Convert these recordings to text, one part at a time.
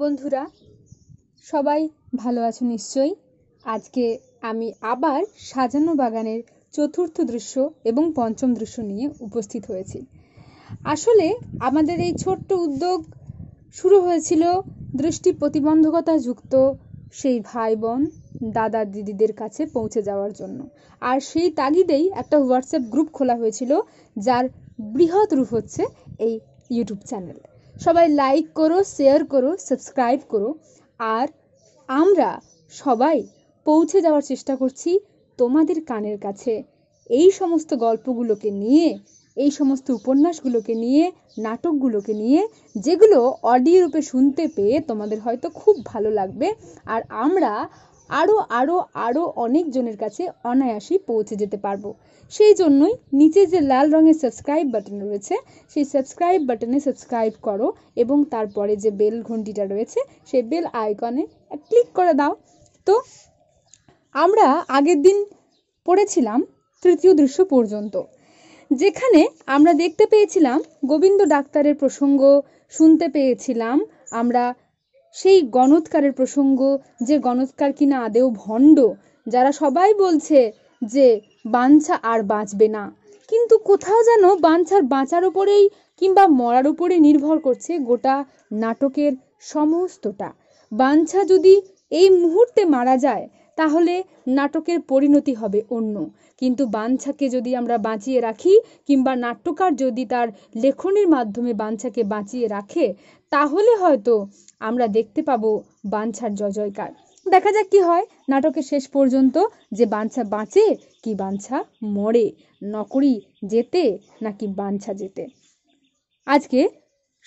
বন্ধুরা সবাই ভালো আছো নিশ্চয়ই আজকে আমি আবার সাজানো বাগানের চতুর্থ দৃশ্য এবং পঞ্চম দৃশ্য নিয়ে উপস্থিত হয়েছি আসলে আমাদের এই ছোট্ট উদ্যোগ শুরু হয়েছিল দৃষ্টি প্রতিবন্ধকতা যুক্ত সেই ভাই বোন দাদা দিদিদের কাছে পৌঁছে যাওয়ার জন্য আর সেই তাগিদেই একটা হোয়াটসঅ্যাপ গ্রুপ খোলা হয়েছিল যার বৃহৎ রূপ হচ্ছে এই ইউটিউব চ্যানেল সবাই লাইক করো শেয়ার করো সাবস্ক্রাইব করো আর আমরা সবাই পৌঁছে যাওয়ার চেষ্টা করছি তোমাদের কানের কাছে এই সমস্ত গল্পগুলোকে নিয়ে এই সমস্ত উপন্যাসগুলোকে নিয়ে নাটকগুলোকে নিয়ে যেগুলো অডিও রূপে শুনতে পেয়ে তোমাদের হয়তো খুব ভালো লাগবে আর আমরা আরও আরও আরও অনেকজনের কাছে অনায়াসেই পৌঁছে যেতে পারবো সেই জন্যই নিচে যে লাল রঙের সাবস্ক্রাইব বাটন রয়েছে সেই সাবস্ক্রাইব বাটনে সাবস্ক্রাইব করো এবং তারপরে যে বেল ঘন্টিটা রয়েছে সেই বেল আইকনে ক্লিক করে দাও তো আমরা আগের দিন পড়েছিলাম তৃতীয় দৃশ্য পর্যন্ত যেখানে আমরা দেখতে পেয়েছিলাম গোবিন্দ ডাক্তারের প্রসঙ্গ শুনতে পেয়েছিলাম আমরা সেই গণৎকারের প্রসঙ্গ যে গণৎকার কিনা আদেও ভণ্ড যারা সবাই বলছে যে বাঞ্ছা আর বাঁচবে না কিন্তু কোথাও যেন বাঞ্ছার বাঁচার উপরেই কিংবা মরার উপরে নির্ভর করছে গোটা নাটকের সমস্তটা বাঞ্ছা যদি এই মুহূর্তে মারা যায় তাহলে নাটকের পরিণতি হবে অন্য কিন্তু বাঞ্ছাকে যদি আমরা বাঁচিয়ে রাখি কিংবা নাট্যকার যদি তার লেখনের মাধ্যমে বাঞ্ছাকে বাঁচিয়ে রাখে তাহলে হয়তো আমরা দেখতে পাবো বাঞ্ছার জজয়কার দেখা যাক কি হয় নাটকের শেষ পর্যন্ত যে বাঞ্ছা বাঁচে কি বাঞ্ছা মরে নকরি যেতে নাকি বাঞ্ছা যেতে আজকে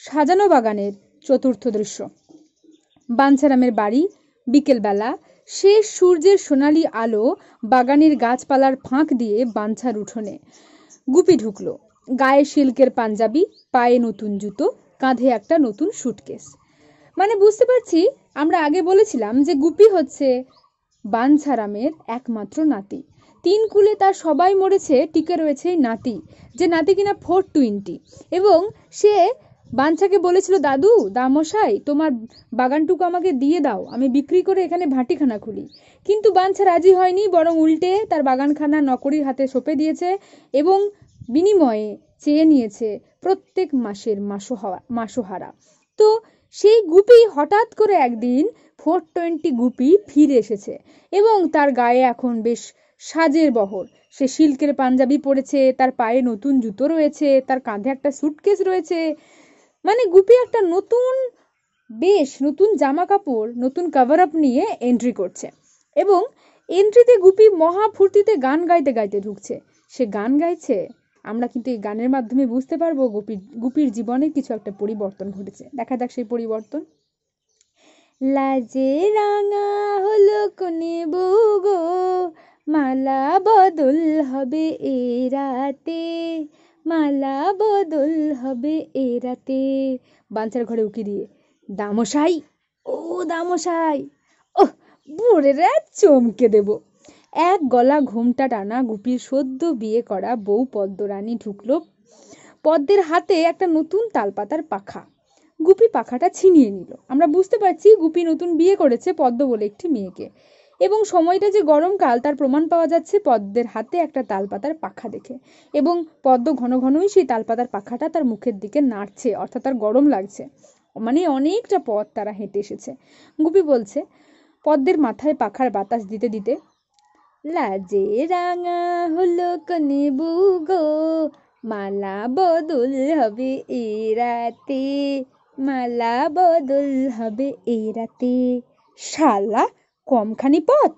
সাজানো বাগানের চতুর্থ দৃশ্য বাঞ্ছারামের বাড়ি বিকেলবেলা শেষ সূর্যের সোনালি আলো বাগানের গাছপালার ফাঁক দিয়ে বাঞ্ছার উঠোনে গুপি ঢুকলো গায়ে সিল্কের পাঞ্জাবি পায়ে নতুন জুতো কাঁধে একটা নতুন সুটকেস মানে বুঝতে পারছি আমরা আগে বলেছিলাম যে গুপি হচ্ছে বাঞ্ছারামের একমাত্র নাতি তিন কুলে তার সবাই মরেছে টিকে রয়েছে নাতি যে নাতি কিনা ফোর টোয়েন্টি এবং সে বাঞ্ছাকে বলেছিল দাদু দামশাই তোমার বাগানটুকু আমাকে দিয়ে দাও আমি বিক্রি করে এখানে ভাটিখানা খুলি কিন্তু বাঞ্ছা রাজি হয়নি বরং উল্টে তার বাগানখানা নকরির হাতে সঁপে দিয়েছে এবং বিনিময়ে চেয়ে নিয়েছে প্রত্যেক মাসের মাসোহারা মাসোহারা তো সেই গুপি হঠাৎ করে একদিন ফোর টোয়েন্টি গুপি ফিরে এসেছে এবং তার গায়ে এখন বেশ সাজের বহর সে সিল্কের পাঞ্জাবি পরেছে তার পায়ে নতুন জুতো রয়েছে তার কাঁধে একটা স্যুটকেস রয়েছে মানে গুপি একটা নতুন বেশ নতুন জামা কাপড় নতুন কাভার আপ নিয়ে এন্ট্রি করছে এবং এন্ট্রিতে গুপি মহা ফুর্তিতে গান গাইতে গাইতে ঢুকছে সে গান গাইছে আমরা কিন্তু এই গানের মাধ্যমে বুঝতে পারবো গুপির গুপির জীবনে কিছু একটা পরিবর্তন ঘটেছে দেখা যাক সেই পরিবর্তন লাজে রাঙা হলো কোনে গো মালা বদল হবে এ রাতে মালা বদল হবে এ রাতে বাঞ্চার ঘরে উকি দিয়ে দামশাই ও দামশাই ও বুড়েরা চমকে দেবো এক গলা ঘোমটা টানা গুপির সদ্য বিয়ে করা বউ পদ্মরানী ঢুকল পদ্মের হাতে একটা নতুন তালপাতার পাখা গুপি পাখাটা ছিনিয়ে নিল আমরা বুঝতে পারছি গুপি নতুন বিয়ে করেছে পদ্ম বলে একটি মেয়েকে এবং সময়টা যে গরমকাল তার প্রমাণ পাওয়া যাচ্ছে পদ্মের হাতে একটা তালপাতার পাখা দেখে এবং পদ্ম ঘন ঘনই সেই তালপাতার পাখাটা তার মুখের দিকে নাড়ছে অর্থাৎ তার গরম লাগছে মানে অনেকটা পথ তারা হেঁটে এসেছে গুপি বলছে পদ্মের মাথায় পাখার বাতাস দিতে দিতে লাজে রাঙা হলো কনে গো মালা বদল হবে এ রাতে মালা বদল হবে এ রাতে শালা কমখানি পথ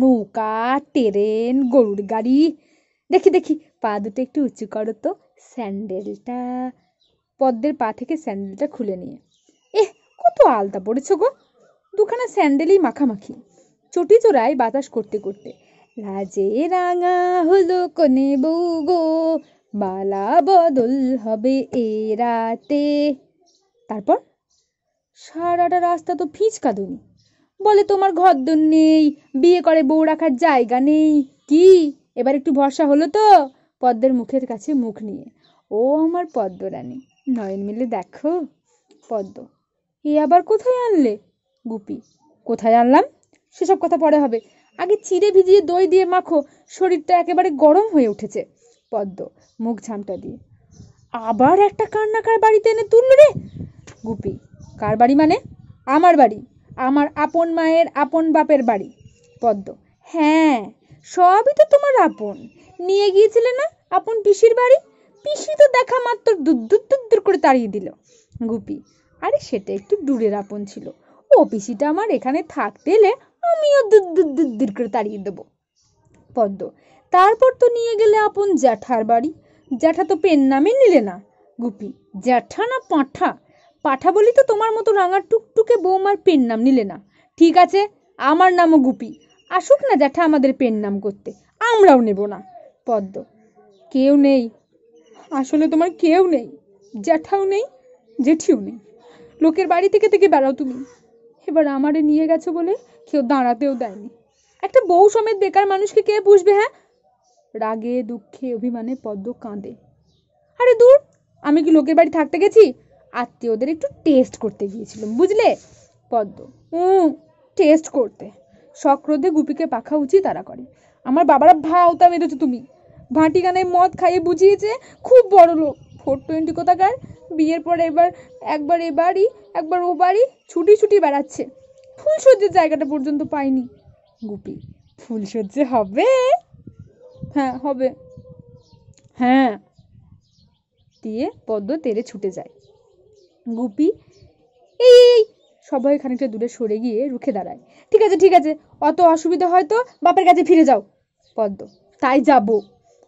নৌকা ট্রেন গরুর গাড়ি দেখি দেখি পা দুটো একটু উঁচু করো তো স্যান্ডেলটা পদ্মের পা থেকে স্যান্ডেলটা খুলে নিয়ে এহ কত আলতা পড়েছ গো দুখানা স্যান্ডেলই মাখামাখি চটি চটিচোড়ায় বাতাস করতে করতে লাজে রাঙা হলো কনে বউ গো বালা বদল হবে এ রাতে তারপর সারাটা রাস্তা তো ফিঁচ কাঁদুনি বলে তোমার দুন নেই বিয়ে করে বউ রাখার জায়গা নেই কি এবার একটু ভরসা হলো তো পদ্মের মুখের কাছে মুখ নিয়ে ও আমার পদ্ম রানী নয়ন মিলে দেখো পদ্ম এ আবার কোথায় আনলে গুপি কোথায় আনলাম সেসব কথা পরে হবে আগে চিড়ে ভিজিয়ে দই দিয়ে মাখো শরীরটা একেবারে গরম হয়ে উঠেছে পদ্ম মুখ ঝামটা দিয়ে আবার একটা কান্নাকার বাড়িতে এনে তুলল রে গুপি কার বাড়ি মানে আমার বাড়ি আমার আপন মায়ের আপন বাপের বাড়ি পদ্ম হ্যাঁ সবই তো তোমার আপন নিয়ে গিয়েছিলে না আপন পিসির বাড়ি পিসি তো দেখা মাত্র দুধ দুধ করে তাড়িয়ে দিল গুপি আরে সেটা একটু দূরের আপন ছিল ও পিসিটা আমার এখানে থাকতে এলে আমিও দুধ করে তাড়িয়ে দেবো পদ্ম তারপর তো নিয়ে গেলে আপন জ্যাঠার বাড়ি জ্যাঠা তো পেন নামে নিলে না গুপি জ্যাঠা না পাঁঠা পাঠা বলি তো তোমার মতো রাঙা টুকটুকে বৌমার পেন নাম নিলে না ঠিক আছে আমার নামও গুপি আসুক না জ্যাঠা আমাদের পেন নাম করতে আমরাও নেব না পদ্ম কেউ নেই আসলে তোমার কেউ নেই জ্যাঠাও নেই জেঠিও নেই লোকের বাড়ি থেকে থেকে বেড়াও তুমি এবার আমারে নিয়ে গেছো বলে কেউ দাঁড়াতেও দেয়নি একটা বউ সমেত বেকার মানুষকে কে পুষবে হ্যাঁ রাগে দুঃখে অভিমানে পদ্ম কাঁদে আরে দূর আমি কি লোকের বাড়ি থাকতে গেছি আত্মীয়দের একটু টেস্ট করতে গিয়েছিলাম বুঝলে পদ্ম উম টেস্ট করতে সক্রোধে গুপিকে পাখা উচিত তারা করে আমার বাবারা ভাওতা মেরেছো তুমি ভাটিখানায় মদ খাইয়ে বুঝিয়েছে খুব বড় লোক ফোর টোয়েন্টি কোথাকার বিয়ের পর এবার একবার এবারই একবার ও বাড়ি ছুটি ছুটি বেড়াচ্ছে ফুলসজ্জার জায়গাটা পর্যন্ত পাইনি গুপি ফুলসজ্জে হবে হ্যাঁ হবে হ্যাঁ দিয়ে পদ্ম তেরে ছুটে যায় গুপি এই সবাই খানিকটা দূরে সরে গিয়ে রুখে দাঁড়ায় ঠিক আছে ঠিক আছে অত অসুবিধা হয়তো বাপের কাছে ফিরে যাও পদ্ম তাই যাবো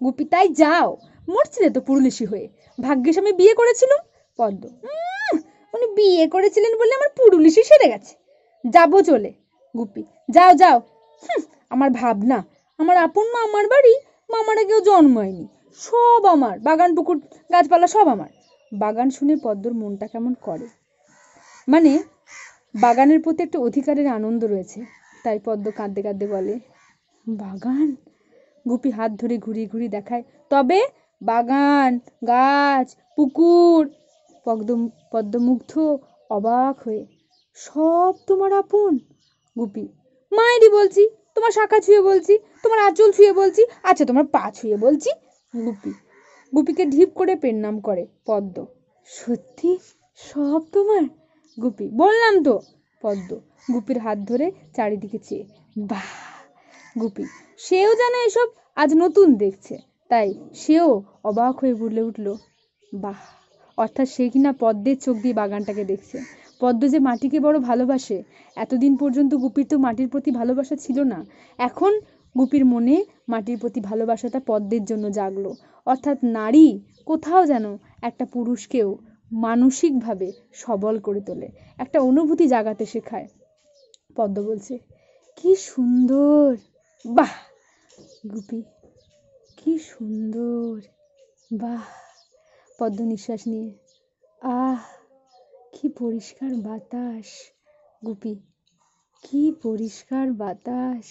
গুপি তাই যাও মরছিলে তো পুরুলিশি হয়ে ভাগ্যেশ আমি বিয়ে করেছিল পদ্ম উনি বিয়ে করেছিলেন বলে আমার পুরুলিশি সেরে গেছে যাবো চলে গুপি যাও যাও আমার ভাবনা আমার আপন মা আমার বাড়ি মামারা কেউ জন্মায়নি সব আমার বাগান পুকুর গাছপালা সব আমার বাগান শুনে পদ্মর মনটা কেমন করে মানে বাগানের প্রতি একটা অধিকারের আনন্দ রয়েছে তাই পদ্ম কাঁদতে কাঁদতে বলে বাগান গুপি হাত ধরে ঘুরিয়ে ঘুরিয়ে দেখায় তবে বাগান গাছ পুকুর পদ্ম পদ্মমুগ্ধ অবাক হয়ে সব তোমার আপন গুপি মায়েরই বলছি তোমার শাখা ছুঁয়ে বলছি তোমার আঁচল ছুঁয়ে বলছি আচ্ছা তোমার পা ছুঁয়ে বলছি গুপি গুপিকে ঢিপ করে পেন নাম করে পদ্ম সত্যি সব তোমার গুপি বললাম তো পদ্ম গুপির হাত ধরে চারিদিকে চেয়ে বাহ গুপি সেও জানে এসব আজ নতুন দেখছে তাই সেও অবাক হয়ে বলে উঠল বাহ অর্থাৎ সে কিনা পদ্মের চোখ দিয়ে বাগানটাকে দেখছে পদ্ম যে মাটিকে বড় ভালোবাসে এতদিন পর্যন্ত গুপির তো মাটির প্রতি ভালোবাসা ছিল না এখন গুপির মনে মাটির প্রতি ভালোবাসাটা পদ্মের জন্য জাগলো অর্থাৎ নারী কোথাও যেন একটা পুরুষকেও মানসিকভাবে সবল করে তোলে একটা অনুভূতি জাগাতে শেখায় পদ্ম বলছে কি সুন্দর বাহ গুপি কি সুন্দর বাহ পদ্ম নিঃশ্বাস নিয়ে আহ কি পরিষ্কার বাতাস গুপি কি পরিষ্কার বাতাস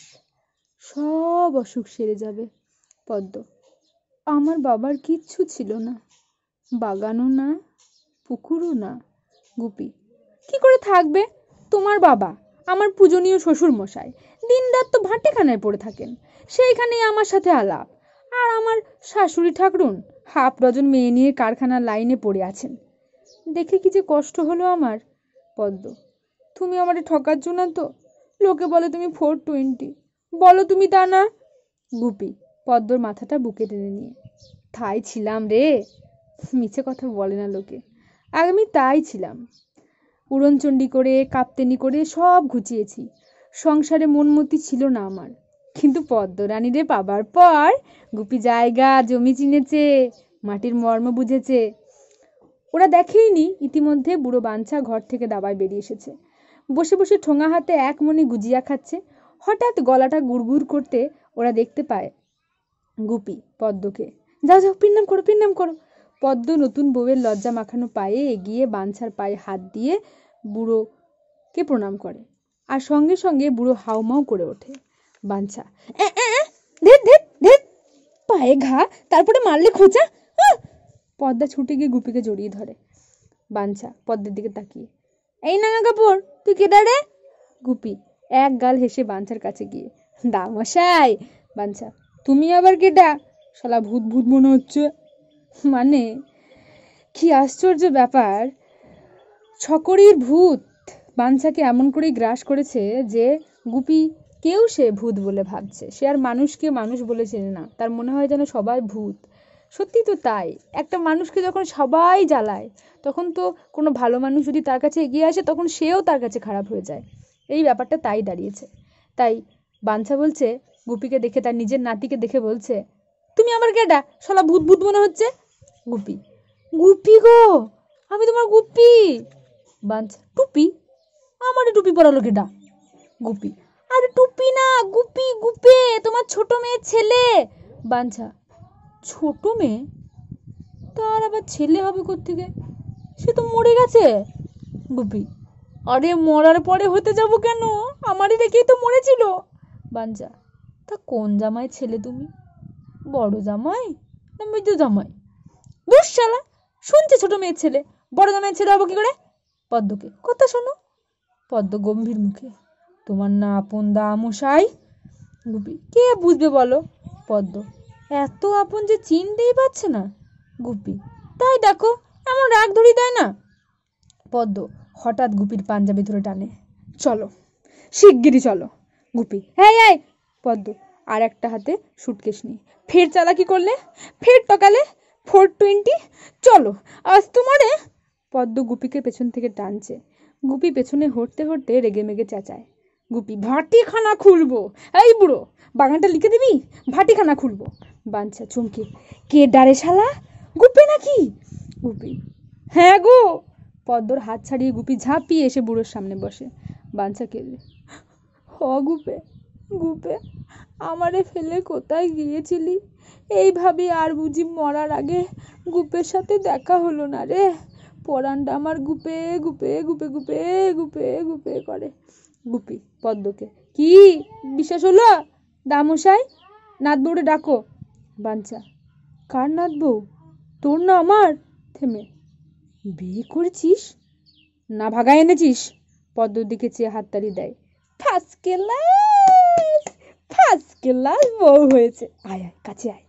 সব অসুখ সেরে যাবে পদ্ম আমার বাবার কিচ্ছু ছিল না বাগানও না পুকুরও না গুপি কি করে থাকবে তোমার বাবা আমার পূজনীয় শ্বশুর মশাই দিনরাত তো ভাটেখানায় পড়ে থাকেন সেইখানেই আমার সাথে আলাপ আর আমার শাশুড়ি ঠাকরুন হাফ ডজন মেয়ে নিয়ে কারখানার লাইনে পড়ে আছেন দেখে কি যে কষ্ট হলো আমার পদ্ম তুমি আমারে ঠকার জন্য তো লোকে বলে তুমি ফোর টোয়েন্টি বলো তুমি তা না গুপি পদ্মর মাথাটা বুকে টেনে নিয়ে তাই ছিলাম রে মিছে কথা বলে না লোকে আগামী আমি তাই ছিলাম উড়নচণ্ডী করে কাপ্তেনি করে সব ঘুচিয়েছি সংসারে মনমতি ছিল না আমার কিন্তু রে পাবার পর গুপি জায়গা জমি চিনেছে মাটির মর্ম বুঝেছে ওরা দেখেইনি ইতিমধ্যে বুড়ো বাঞ্ছা ঘর থেকে দাবায় বেরিয়ে এসেছে বসে বসে ঠোঙা হাতে এক মনে গুজিয়া খাচ্ছে হঠাৎ গলাটা গুড়গুড় করতে ওরা দেখতে পায় গুপি পদ্মকে যাও যাও পিন্নাম করো পিন্নাম করো পদ্ম নতুন বউয়ের লজ্জা মাখানো পায়ে এগিয়ে বাঞ্ছার পায়ে হাত দিয়ে বুড়োকে প্রণাম করে আর সঙ্গে সঙ্গে বুড়ো হাউমাউ করে ওঠে বাঞ্ছা ধেত ধেত ধেত পায়ে ঘা তারপরে মারলে খোঁচা পদ্মা ছুটে গিয়ে গুপিকে জড়িয়ে ধরে বাঞ্ছা পদ্মার দিকে তাকিয়ে এই নানা কাপুর তুই কেদা রে গুপি এক গাল হেসে বাঞ্ছার কাছে গিয়ে দামশাই বাঞ্ছা তুমি আবার কেডা শালা ভূত ভূত মনে হচ্ছে মানে কি আশ্চর্য ব্যাপার ছকরির ভূত বাঞ্ছাকে এমন করেই গ্রাস করেছে যে গুপি কেউ সে ভূত বলে ভাবছে সে আর মানুষকে মানুষ বলে চেনে না তার মনে হয় যেন সবাই ভূত সত্যি তো তাই একটা মানুষকে যখন সবাই জ্বালায় তখন তো কোনো ভালো মানুষ যদি তার কাছে এগিয়ে আসে তখন সেও তার কাছে খারাপ হয়ে যায় এই ব্যাপারটা তাই দাঁড়িয়েছে তাই বাঞ্ছা বলছে গুপিকে দেখে তার নিজের নাতিকে দেখে বলছে তুমি আমার কেডা সলা ভূত ভূত মনে হচ্ছে গুপি গুপি গো আমি তোমার গুপি বাঞ্ছা টুপি আমার টুপি পরালো কেডা গুপি আরে টুপি না গুপি গুপে তোমার ছোট মেয়ে ছেলে বাঞ্ছা ছোট মেয়ে তার আবার ছেলে হবে কোথেকে সে তো মরে গেছে গুপি আরে মরার পরে হতে যাব কেন আমারই রেখেই তো মরেছিল বাঞ্জা তা কোন জামাই ছেলে তুমি বড় জামাই না মৃদু জামাই দুঃশালা শুনছে ছোট মেয়ের ছেলে বড় জামাইয়ের ছেলে হবো কি করে পদ্মকে কথা শোনো পদ্ম গম্ভীর মুখে তোমার না আপন দা মশাই গুপি কে বুঝবে বলো পদ্ম এত আপন যে চিনতেই পারছে না গুপি তাই দেখো এমন রাগ ধরি দেয় না পদ্ম হঠাৎ গুপির পাঞ্জাবি ধরে টানে চলো শিগগিরি চলো গুপি হ্যাঁ হ্যাঁ পদ্ম আর একটা হাতে সুটকেশ নিয়ে ফের চালাকি করলে ফের টকালে ফোর টোয়েন্টি চলো আজ তোমারে পদ্ম গুপিকে পেছন থেকে টানছে গুপি পেছনে হটতে হটতে রেগে মেগে চেঁচায় গুপি ভাটিখানা খুলব এই বুড়ো বাগানটা লিখে দিবি ভাটিখানা খুলব বাঞ্ছা চমকে কে ডারে শালা গুপে নাকি গুপি হ্যাঁ গো পদ্মর হাত ছাড়িয়ে গুপি ঝাঁপিয়ে এসে বুড়োর সামনে বসে বাঞ্ছা কেঁদে হ গুপে গুপে আমারে ফেলে কোথায় গিয়েছিলি এইভাবে আর বুঝি মরার আগে গুপের সাথে দেখা হলো না রে পরাণটা আমার গুপে গুপে গুপে গুপে গুপে গুপে করে গুপি পদ্মকে কি বিশ্বাস হলো দামুসাই নাথ বউরে ডাকো বাঞ্চা কার নাথ বউ তোর না আমার থেমে বিয়ে করেছিস না ভাগা এনেছিস পদ্মর দিকে চেয়ে হাততালি দেয় ফার্স্ট ক্লাস ফার্স্ট ক্লাস বউ হয়েছে আয় আয় কাছে আয়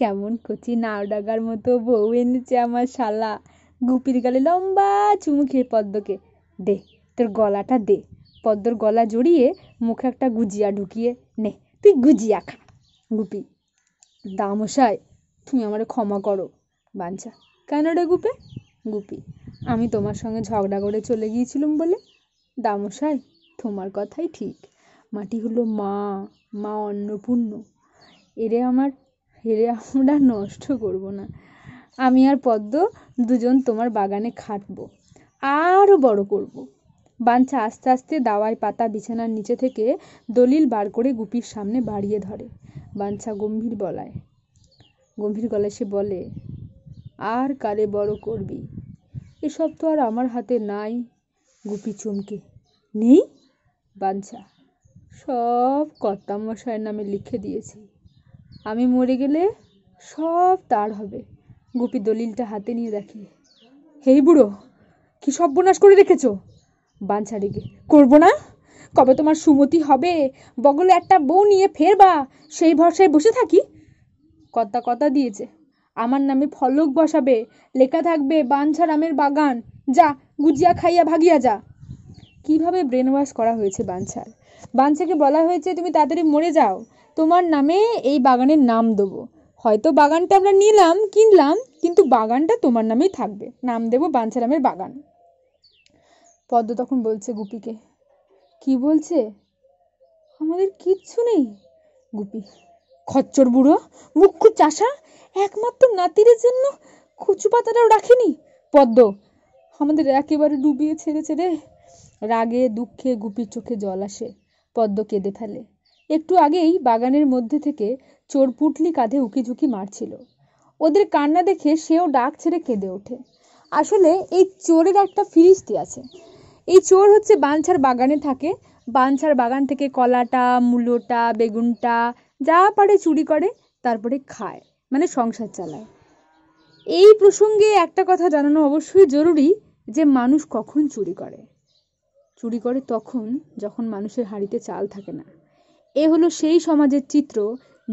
কেমন কচি নাও ডাগার মতো বউ এনেছে আমার শালা গুপির গালে লম্বা চুমু খেয়ে পদ্মকে দে তোর গলাটা দে পদ্মর গলা জড়িয়ে মুখে একটা গুজিয়া ঢুকিয়ে নে তুই গুজিয়া খা গুপি দামশাই তুমি আমারে ক্ষমা করো বাঞ্চা কেন রে গুপে গুপি আমি তোমার সঙ্গে ঝগড়া করে চলে গিয়েছিলাম বলে দামশাই তোমার কথাই ঠিক মাটি হলো মা মা অন্নপূর্ণ এরে আমার এরে আমরা নষ্ট করব না আমি আর পদ্ম দুজন তোমার বাগানে খাটবো আরও বড় করব। বাঞ্ছা আস্তে আস্তে দাওয়ায় পাতা বিছানার নিচে থেকে দলিল বার করে গুপির সামনে বাড়িয়ে ধরে বাঞ্ছা গম্ভীর বলায় গম্ভীর গলায় সে বলে আর কারে বড় করবি এসব তো আর আমার হাতে নাই গুপি চমকে নেই বাঞ্ছা সব কর্তামশায়ের নামে লিখে দিয়েছি আমি মরে গেলে সব তার হবে গুপি দলিলটা হাতে নিয়ে দেখে হেই বুড়ো সব সর্বনাশ করে রেখেছো বাঞ্ছা করবো না কবে তোমার সুমতি হবে বগলে একটা বউ নিয়ে ফেরবা সেই ভরসায় বসে থাকি কথা কথা দিয়েছে আমার নামে ফলক বসাবে লেখা থাকবে বাঞ্ছারামের বাগান যা গুজিয়া খাইয়া ভাগিয়া যা কিভাবে ব্রেন ওয়াশ করা হয়েছে বাঞ্ছার বাঞ্ছাকে বলা হয়েছে তুমি তাড়াতাড়ি মরে যাও তোমার নামে এই বাগানের নাম দেবো হয়তো বাগানটা আমরা নিলাম কিনলাম কিন্তু বাগানটা তোমার নামেই থাকবে নাম দেবো বাঞ্ছারামের বাগান পদ্ম তখন বলছে গুপিকে কি বলছে আমাদের কিচ্ছু নেই গুপি খচ্চর বুড়ো মুখ্য চাষা একমাত্র নাতির জন্য কচু পাতাটাও রাখেনি পদ্ম আমাদের একেবারে ডুবিয়ে ছেড়ে ছেড়ে রাগে দুঃখে গুপির চোখে জল আসে পদ্ম কেঁদে ফেলে একটু আগেই বাগানের মধ্যে থেকে চোর পুটলি কাঁধে ঝুঁকি মারছিল ওদের কান্না দেখে সেও ডাক ছেড়ে কেঁদে ওঠে আসলে এই চোরের একটা ফিরিস্তি আছে এই চোর হচ্ছে বাঞ্ছার বাগানে থাকে বাঞ্ছার বাগান থেকে কলাটা মূলোটা বেগুনটা যা পারে চুরি করে তারপরে খায় মানে সংসার চালায় এই প্রসঙ্গে একটা কথা জানানো অবশ্যই জরুরি যে মানুষ কখন চুরি করে চুরি করে তখন যখন মানুষের হাড়িতে চাল থাকে না এ হলো সেই সমাজের চিত্র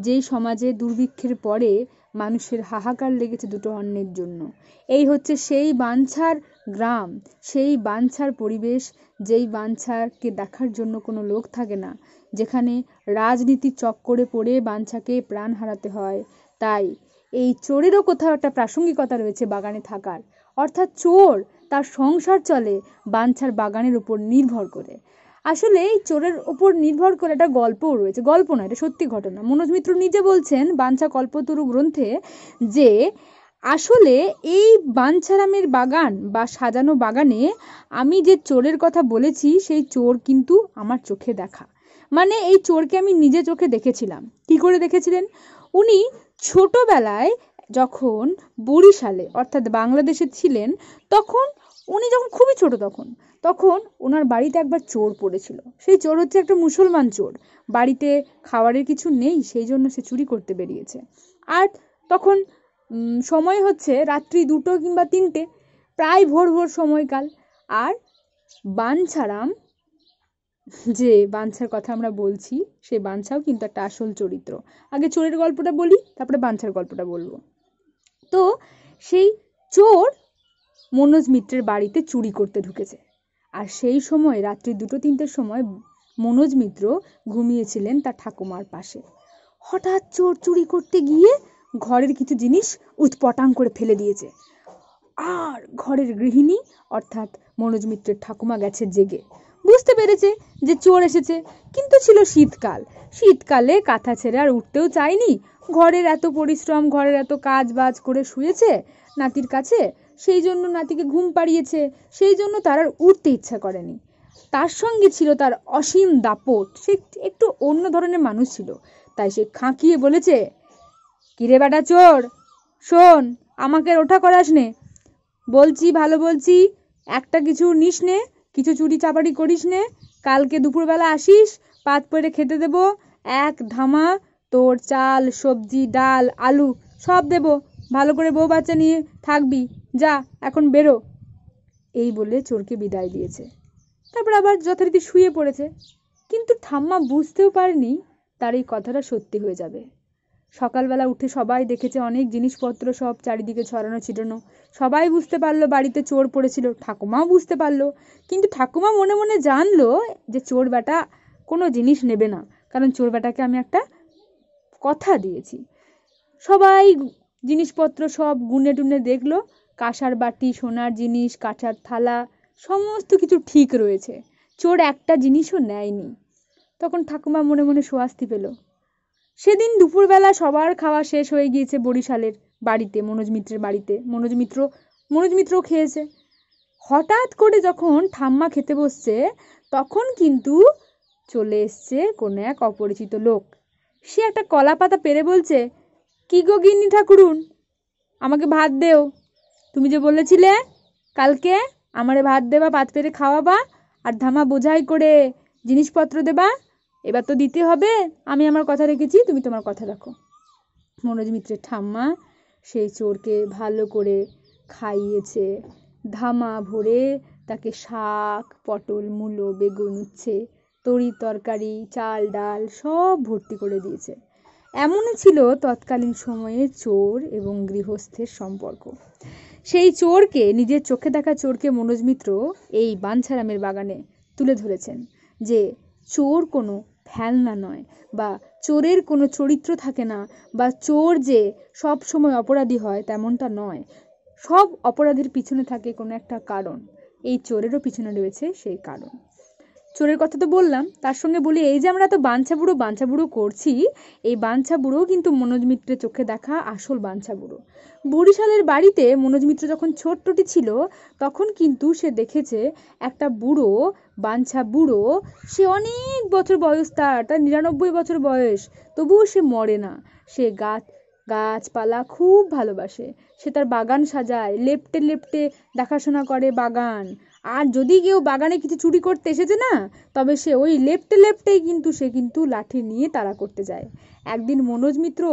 যেই সমাজে দুর্ভিক্ষের পরে মানুষের হাহাকার লেগেছে দুটো অন্যের জন্য এই হচ্ছে সেই বাঞ্ছার গ্রাম সেই বাঞ্ছার পরিবেশ যেই বাঞ্ছাকে দেখার জন্য কোনো লোক থাকে না যেখানে রাজনীতি চক্করে পড়ে বাঞ্ছাকে প্রাণ হারাতে হয় তাই এই চোরেরও কোথাও একটা প্রাসঙ্গিকতা রয়েছে বাগানে থাকার অর্থাৎ চোর তার সংসার চলে বাঞ্ছার বাগানের উপর নির্ভর করে আসলে এই চোরের ওপর নির্ভর করে একটা গল্পও রয়েছে গল্প না এটা সত্যি ঘটনা মনোজ মিত্র নিজে বলছেন বাঞ্ছা কল্পতরু গ্রন্থে যে আসলে এই বাঞ্ছারামের বাগান বা সাজানো বাগানে আমি যে চোরের কথা বলেছি সেই চোর কিন্তু আমার চোখে দেখা মানে এই চোরকে আমি নিজে চোখে দেখেছিলাম কি করে দেখেছিলেন উনি ছোটবেলায় যখন বরিশালে অর্থাৎ বাংলাদেশে ছিলেন তখন উনি যখন খুবই ছোট তখন তখন ওনার বাড়িতে একবার চোর পড়েছিল সেই চোর হচ্ছে একটা মুসলমান চোর বাড়িতে খাবারের কিছু নেই সেই জন্য সে চুরি করতে বেরিয়েছে আর তখন সময় হচ্ছে রাত্রি দুটো কিংবা তিনটে প্রায় ভোর ভোর সময়কাল আর বাঞ্ছারাম যে বাঞ্ছার কথা আমরা বলছি সেই বাঞ্ছাও কিন্তু একটা আসল চরিত্র আগে চোরের গল্পটা বলি তারপরে বাঞ্ছার গল্পটা বলবো তো সেই চোর মনোজ মিত্রের বাড়িতে চুরি করতে ঢুকেছে আর সেই সময় রাত্রি দুটো তিনটের সময় মনোজ মিত্র ঘুমিয়েছিলেন তার ঠাকুমার পাশে হঠাৎ চোর চুরি করতে গিয়ে ঘরের কিছু জিনিস উৎপটাং করে ফেলে দিয়েছে আর ঘরের গৃহিণী অর্থাৎ মনোজ মিত্রের ঠাকুমা গেছে জেগে বুঝতে পেরেছে যে চোর এসেছে কিন্তু ছিল শীতকাল শীতকালে কাঁথা ছেড়ে আর উঠতেও চায়নি ঘরের এত পরিশ্রম ঘরের এত কাজ বাজ করে শুয়েছে নাতির কাছে সেই জন্য নাতিকে ঘুম পাড়িয়েছে সেই জন্য তার আর উঠতে ইচ্ছা করেনি তার সঙ্গে ছিল তার অসীম দাপট সে একটু অন্য ধরনের মানুষ ছিল তাই সে খাঁকিয়ে বলেছে কিরে বেটা চোর শোন আমাকে ওঠা করাস নে বলছি ভালো বলছি একটা কিছু নিস নে কিছু চুরি চাপাড়ি করিস নে কালকে দুপুরবেলা আসিস পাত পেরে খেতে দেব এক ধামা তোর চাল সবজি ডাল আলু সব দেব ভালো করে বউ বাচ্চা নিয়ে থাকবি যা এখন বেরো এই বলে চোরকে বিদায় দিয়েছে তারপর আবার যথারীতি শুয়ে পড়েছে কিন্তু ঠাম্মা বুঝতেও পারেনি তার এই কথাটা সত্যি হয়ে যাবে সকালবেলা উঠে সবাই দেখেছে অনেক জিনিসপত্র সব চারিদিকে ছড়ানো ছিটানো সবাই বুঝতে পারলো বাড়িতে চোর পড়েছিল ঠাকুমাও বুঝতে পারলো কিন্তু ঠাকুমা মনে মনে জানলো যে চোর বেটা কোনো জিনিস নেবে না কারণ চোর বেটাকে আমি একটা কথা দিয়েছি সবাই জিনিসপত্র সব গুনে টুনে দেখলো কাঁসার বাটি সোনার জিনিস কাঁসার থালা সমস্ত কিছু ঠিক রয়েছে চোর একটা জিনিসও নেয়নি তখন ঠাকুমা মনে মনে সোয়াস্তি পেল সেদিন দুপুরবেলা সবার খাওয়া শেষ হয়ে গিয়েছে বরিশালের বাড়িতে মনোজ মিত্রের বাড়িতে মনোজ মিত্র মনোজ মিত্র খেয়েছে হঠাৎ করে যখন ঠাম্মা খেতে বসছে তখন কিন্তু চলে এসছে কোনো এক অপরিচিত লোক সে একটা কলা পাতা পেরে বলছে কি গো গিন্নি ঠাকুরুন আমাকে ভাত দেও তুমি যে বলেছিলে কালকে আমারে ভাত দেবা পাত পেরে খাওয়াবা আর ধামা বোঝাই করে জিনিসপত্র দেবা এবার তো দিতে হবে আমি আমার কথা রেখেছি তুমি তোমার কথা রাখো মনোজ মিত্রের ঠাম্মা সেই চোরকে ভালো করে খাইয়েছে ধামা ভরে তাকে শাক পটল মূলো বেগুন উচ্ছে তরি তরকারি চাল ডাল সব ভর্তি করে দিয়েছে এমনই ছিল তৎকালীন সময়ে চোর এবং গৃহস্থের সম্পর্ক সেই চোরকে নিজের চোখে দেখা চোরকে মনোজ মিত্র এই বাঞ্ছারামের বাগানে তুলে ধরেছেন যে চোর কোনো ফেলনা নয় বা চোরের কোনো চরিত্র থাকে না বা চোর যে সব সময় অপরাধী হয় তেমনটা নয় সব অপরাধের পিছনে থাকে কোনো একটা কারণ এই চোরেরও পিছনে রয়েছে সেই কারণ চোরের কথা তো বললাম তার সঙ্গে বলি এই যে আমরা তো বাঞ্ছা বুড়ো বাঞ্ছা বুড়ো করছি এই বাঞ্ছা বুড়ো কিন্তু মনোজ মিত্রের চোখে দেখা আসল বাঞ্ছা বুড়ো বরিশালের বাড়িতে মনোজ মিত্র যখন ছোট্টটি ছিল তখন কিন্তু সে দেখেছে একটা বুড়ো বাঞ্ছা বুড়ো সে অনেক বছর বয়স তার তার নিরানব্বই বছর বয়স তবুও সে মরে না সে গাছ গাছপালা খুব ভালোবাসে সে তার বাগান সাজায় লেপটে লেপটে দেখাশোনা করে বাগান আর যদি কেউ বাগানে কিছু চুরি করতে এসেছে না তবে সে ওই লেফটে লেফটেই কিন্তু সে কিন্তু লাঠি নিয়ে তারা করতে যায় একদিন মনোজ মিত্র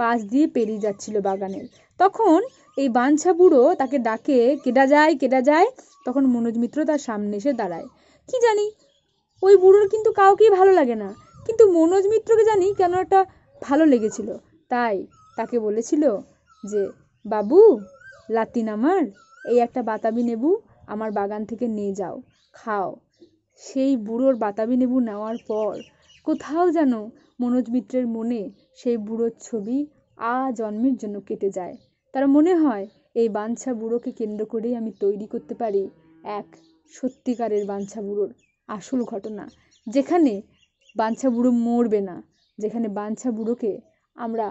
পাশ দিয়ে পেরিয়ে যাচ্ছিল বাগানের তখন এই বাঞ্ছা বুড়ো তাকে ডাকে কেডা যায় কেডা যায় তখন মনোজ মিত্র তার সামনে এসে দাঁড়ায় কি জানি ওই বুড়োর কিন্তু কাউকেই ভালো লাগে না কিন্তু মনোজ মিত্রকে জানি কেন একটা ভালো লেগেছিল তাই তাকে বলেছিল যে বাবু লাতিন আমার এই একটা বাতাবি নেবু আমার বাগান থেকে নিয়ে যাও খাও সেই বুড়োর বাতাবি লেবু নেওয়ার পর কোথাও যেন মনোজ মিত্রের মনে সেই বুড়োর ছবি আ জন্মের জন্য কেটে যায় তার মনে হয় এই বাঞ্ছা বুড়োকে কেন্দ্র করেই আমি তৈরি করতে পারি এক সত্যিকারের বাঞ্ছা বুড়োর আসল ঘটনা যেখানে বাঞ্ছা বুড়ো মরবে না যেখানে বাঞ্ছা বুড়োকে আমরা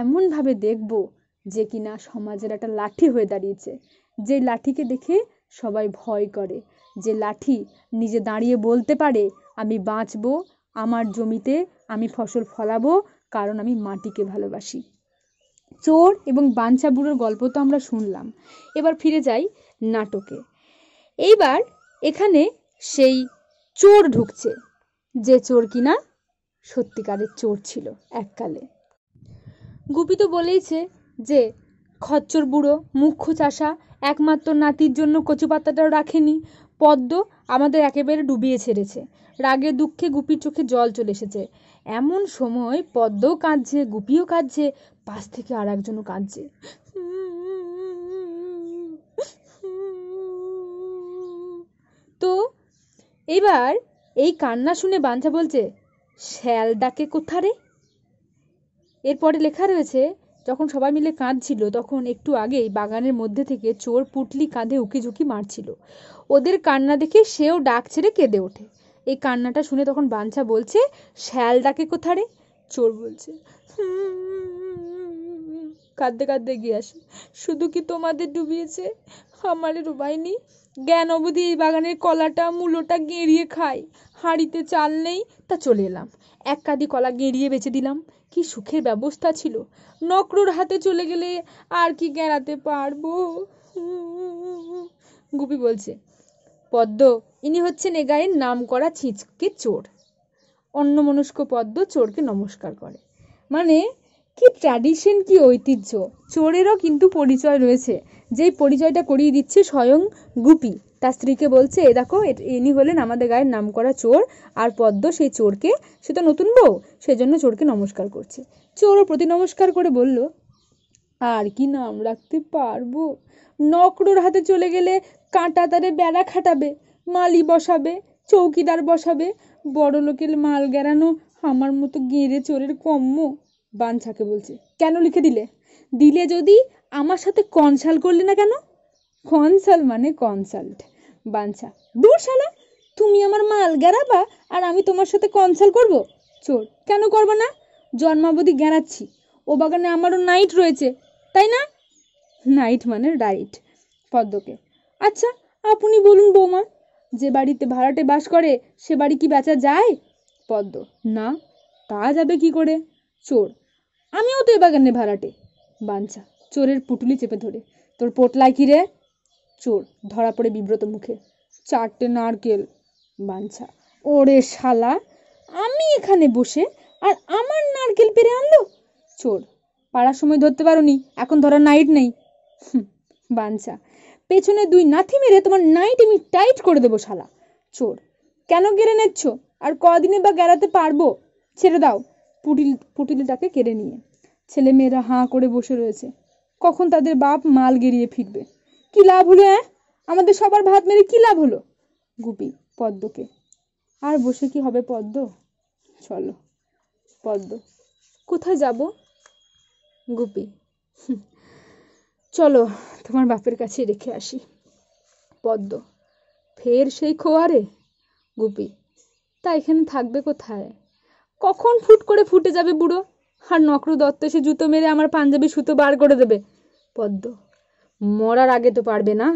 এমনভাবে দেখব যে কিনা সমাজের একটা লাঠি হয়ে দাঁড়িয়েছে যে লাঠিকে দেখে সবাই ভয় করে যে লাঠি নিজে দাঁড়িয়ে বলতে পারে আমি বাঁচব আমার জমিতে আমি ফসল ফলাবো কারণ আমি মাটিকে ভালোবাসি চোর এবং বাঞ্ছা বুড়োর গল্প তো আমরা শুনলাম এবার ফিরে যাই নাটকে এইবার এখানে সেই চোর ঢুকছে যে চোর কিনা সত্যিকারের চোর ছিল এককালে গুপি তো বলেইছে যে খচ্চর বুড়ো মুখ্য চাষা একমাত্র নাতির জন্য কচু পাতাটাও রাখেনি পদ্ম আমাদের একেবারে ডুবিয়ে ছেড়েছে রাগে দুঃখে গুপির চোখে জল চলে এসেছে এমন সময় পদ্মও কাঁদছে গুপিও কাঁদছে পাশ থেকে আর একজনও কাঁদছে তো এবার এই কান্না শুনে বাঞ্ছা বলছে শ্যাল ডাকে কোথারে এরপরে লেখা রয়েছে যখন সবাই মিলে কাঁদছিল তখন একটু আগেই বাগানের মধ্যে থেকে চোর পুটলি কাঁধে ঝুঁকি মারছিল ওদের কান্না দেখে সেও ডাক ছেড়ে কেঁদে ওঠে এই কান্নাটা শুনে তখন বাঞ্ছা বলছে শ্যাল ডাকে কোথারে চোর বলছে কাঁদতে কাঁদতে গিয়ে আসে শুধু কি তোমাদের ডুবিয়েছে আমারে নেই জ্ঞান অবধি এই বাগানের কলাটা মূলোটা গেঁড়িয়ে খাই হাঁড়িতে চাল নেই তা চলে এলাম এক কাঁদি কলা গেঁড়িয়ে বেঁচে দিলাম কি সুখের ব্যবস্থা ছিল নকরুর হাতে চলে গেলে আর কি গেড়াতে পারবো গুপি বলছে পদ্ম ইনি হচ্ছেন এ গায়ের নাম করা ছিঁচকে চোর মনস্ক পদ্ম চোরকে নমস্কার করে মানে কি ট্র্যাডিশন কি ঐতিহ্য চোরেরও কিন্তু পরিচয় রয়েছে যেই পরিচয়টা করিয়ে দিচ্ছে স্বয়ং গুপি তার স্ত্রীকে বলছে দেখো ইনি হলেন আমাদের গায়ের নাম করা চোর আর পদ্ম সেই চোরকে সে তো নতুন বউ সেজন্য চোরকে নমস্কার করছে চোরও প্রতি নমস্কার করে বলল আর কি নাম রাখতে পারবো নকরোর হাতে চলে গেলে কাঁটা তারে বেড়া খাটাবে মালি বসাবে চৌকিদার বসাবে বড় লোকের মাল গেড়ানো আমার মতো গেঁড়ে চোরের কম্ম বাঞ্ছাকে বলছে কেন লিখে দিলে দিলে যদি আমার সাথে কনসাল করলে না কেন কনসাল মানে কনসাল্ট বাঞ্ছা দূর শালা তুমি আমার মাল গেরাবা আর আমি তোমার সাথে কনসাল করব চোর কেন করবো না জন্মাবধি গেরাচ্ছি ও বাগানে আমারও নাইট রয়েছে তাই না নাইট মানে ডাইট পদ্মকে আচ্ছা আপনি বলুন বৌমা যে বাড়িতে ভাড়াটে বাস করে সে বাড়ি কি বেচা যায় পদ্ম না তা যাবে কি করে চোর আমিও তো এ বাগানে ভাড়াটে বাঞ্ছা চোরের পুটুলি চেপে ধরে তোর পোটলা কি রে চোর ধরা পড়ে বিব্রত মুখে চারটে নারকেল বাঞ্ছা ওরে শালা আমি এখানে বসে আর আমার নারকেল পেরে আনলো চোর পাড়ার সময় ধরতে পারোনি এখন ধরা নাইট নেই বাঞ্ছা পেছনে দুই নাথি মেরে তোমার নাইট আমি টাইট করে দেবো শালা চোর কেন কেড়ে নিচ্ছ আর কদিনে বা গেড়াতে পারবো ছেড়ে দাও পুটিল পুটিলটাকে কেড়ে নিয়ে ছেলে মেয়েরা হাঁ করে বসে রয়েছে কখন তাদের বাপ মাল গেরিয়ে ফিরবে কি লাভ হলো হ্যাঁ আমাদের সবার ভাত মেরে কি লাভ হলো গুপি পদ্মকে আর বসে কি হবে পদ্ম চলো পদ্ম কোথায় যাব গুপি চলো তোমার বাপের কাছে রেখে আসি পদ্ম ফের সেই খোয়ারে গুপি তা এখানে থাকবে কোথায় কখন ফুট করে ফুটে যাবে বুড়ো আর নকর দত্ত এসে জুতো মেরে আমার পাঞ্জাবি সুতো বার করে দেবে পদ্ম মরার আগে তো পারবে না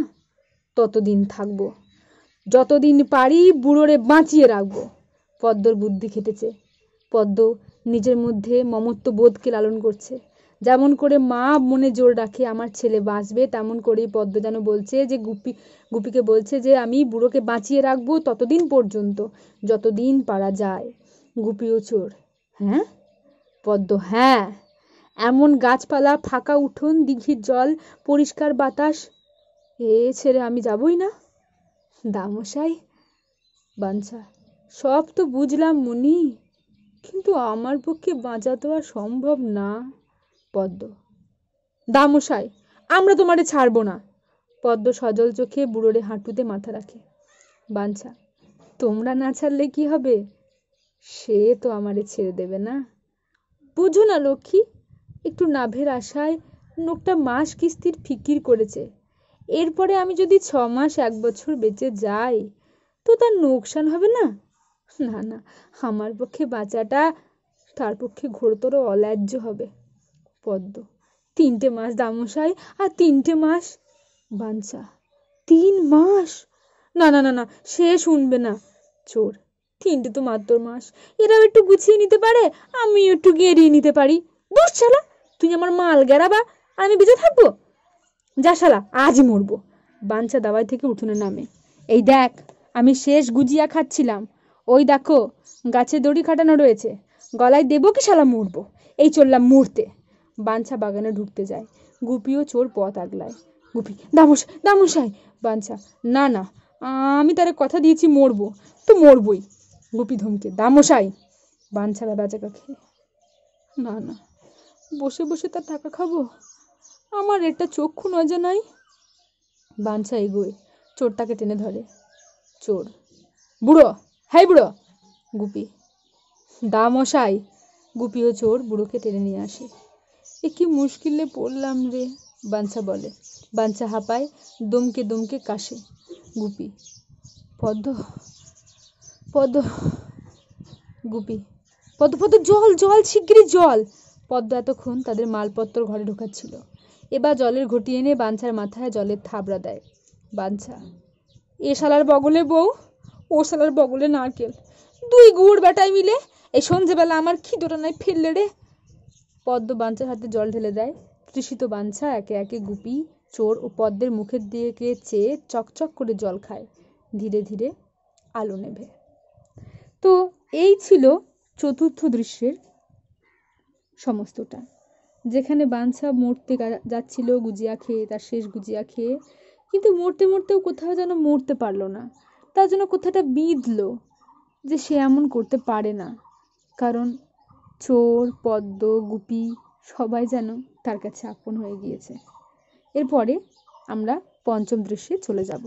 ততদিন থাকবো যতদিন পারি বুড়োরে বাঁচিয়ে রাখবো পদ্মর বুদ্ধি খেটেছে পদ্ম নিজের মধ্যে মমত্ব বোধকে লালন করছে যেমন করে মা মনে জোর রাখে আমার ছেলে বাঁচবে তেমন করেই পদ্ম যেন বলছে যে গুপি গুপিকে বলছে যে আমি বুড়োকে বাঁচিয়ে রাখবো ততদিন পর্যন্ত যতদিন পারা যায় গুপিও চোর হ্যাঁ পদ্ম হ্যাঁ এমন গাছপালা ফাঁকা উঠোন দিঘির জল পরিষ্কার বাতাস এ ছেড়ে আমি যাবই না দামশাই বাঞ্ছা সব তো বুঝলাম মুনি কিন্তু আমার পক্ষে বাঁচা তো আর সম্ভব না পদ্ম দামশাই আমরা তোমারে ছাড়বো না পদ্ম সজল চোখে বুড়োরে হাঁটুতে মাথা রাখে বাঞ্ছা তোমরা না ছাড়লে কি হবে সে তো আমারে ছেড়ে দেবে না বুঝো না লক্ষ্মী একটু নাভের আশায় নোকটা মাস কিস্তির ফিকির করেছে এরপরে আমি যদি ছ মাস এক বছর বেঁচে যাই তো তার নোকসান হবে না না না আমার পক্ষে বাঁচাটা তার পক্ষে ঘোরতর অল্যাহ্য হবে পদ্ম তিনটে মাস দামশাই আর তিনটে মাস বাঞ্চা তিন মাস না না না না সে শুনবে না চোর তিনটে তো মাত্র মাস এরাও একটু গুছিয়ে নিতে পারে আমিও একটু গেরিয়ে নিতে পারি বসছালা তুই আমার মাল গেড়াবা আর আমি বেঁচে থাকবো যা শালা আজই মরবো বাঞ্চা দাবাই থেকে উঠোনে নামে এই দেখ আমি শেষ গুজিয়া খাচ্ছিলাম ওই দেখো গাছে দড়ি খাটানো রয়েছে গলায় দেবো কি শালা মরবো এই চললাম মরতে বাঞ্ছা বাগানে ঢুকতে যায় গুপিও চোর পথ আগলায় গুপি দামস দামসাই বাঞ্ছা না না আমি তারে কথা দিয়েছি মরবো তো মরবই গুপি ধমকে দামসাই বাঞ্ছা চাকা খেয়ে না না বসে বসে তার টাকা খাবো আমার এটা চক্ষু নজা নাই বাঞ্ছা এগোয় চোরটাকে টেনে ধরে চোর বুড়ো হাই বুড়ো গুপি দা মশাই গুপি ও চোর বুড়োকে টেনে নিয়ে আসে এ কি মুশকিলে পড়লাম রে বাঞ্ছা বলে বাঞ্ছা হাঁপায় দমকে দমকে কাশে গুপি পদ্ম পদ্ম গুপি পদ্ম পদ্ম জল জল শিগগিরই জল পদ্মা এতক্ষণ তাদের মালপত্র ঘরে ঢোকাচ্ছিল এবার জলের ঘটি এনে বাঞ্ছার মাথায় জলের থাবড়া দেয় বাঞ্ছা এ শালার বগলে বউ ও শালার বগলে নারকেল দুই গুড় বেটায় মিলে এই সন্ধেবেলা আমার খিদোটা নাই ফেললে রে পদ্ম বাঞ্ছার হাতে জল ঢেলে দেয় তৃষিত বাঞ্ছা একে একে গুপি চোর ও পদ্মের মুখের দিকে চেয়ে চকচক করে জল খায় ধীরে ধীরে আলো নেভে তো এই ছিল চতুর্থ দৃশ্যের সমস্তটা যেখানে বাঞ্ছা মরতে যাচ্ছিল গুজিয়া খেয়ে তার শেষ গুজিয়া খেয়ে কিন্তু মরতে মরতেও কোথাও যেন মরতে পারলো না তার জন্য কোথাটা বিঁধল যে সে এমন করতে পারে না কারণ চোর পদ্ম গুপি সবাই যেন তার কাছে আপন হয়ে গিয়েছে এরপরে আমরা পঞ্চম দৃশ্যে চলে যাব